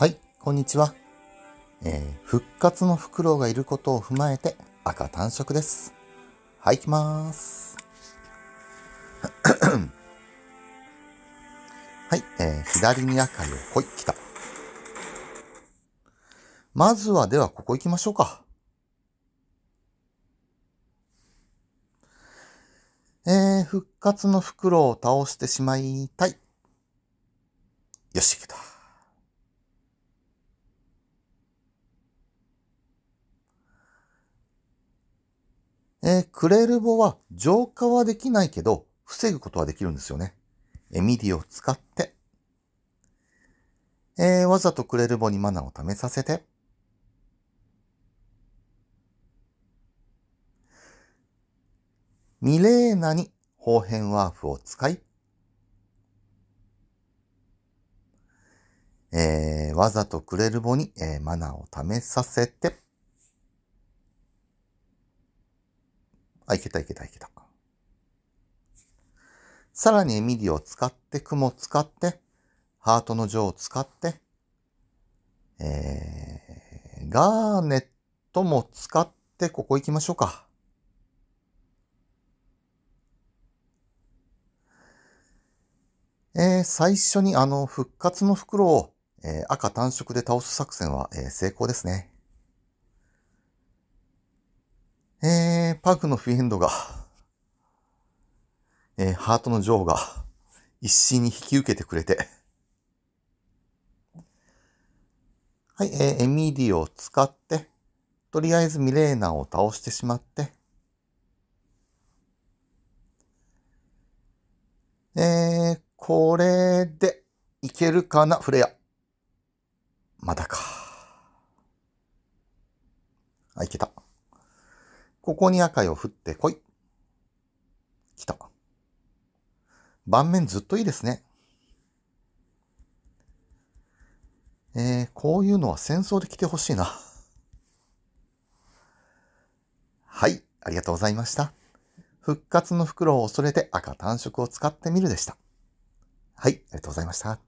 はい、こんにちは。えー、復活のフクロウがいることを踏まえて赤単色です。はい、行きまーす。はい、えー、左に赤よ、ほい、来た。まずは、ではここ行きましょうか。えー、復活の袋を倒してしまいたい。よし、来けた。えー、クレルボは浄化はできないけど、防ぐことはできるんですよね。エミリを使って、えー、わざとクレルボにマナを試させて、ミレーナに方辺ワーフを使い、えー、わざとクレルボに、えー、マナを試させて、あ、いけたいけたいけた。さらにエミリを使って、雲を使って、ハートの女を使って、えー、ガーネットも使って、ここ行きましょうか。えー、最初にあの、復活の袋を、えー、赤単色で倒す作戦は、えー、成功ですね。えー、パークのフィエンドが、えー、ハートのジョーが一心に引き受けてくれて、はい、えー、エミディを使って、とりあえずミレーナを倒してしまって、えー、これでいけるかな、フレア。まだか。あ、いけた。ここに赤いを振ってこい。来た。盤面ずっといいですね。えー、こういうのは戦争で来てほしいな。はい、ありがとうございました。復活の袋を恐れて赤単色を使ってみるでした。はい、ありがとうございました。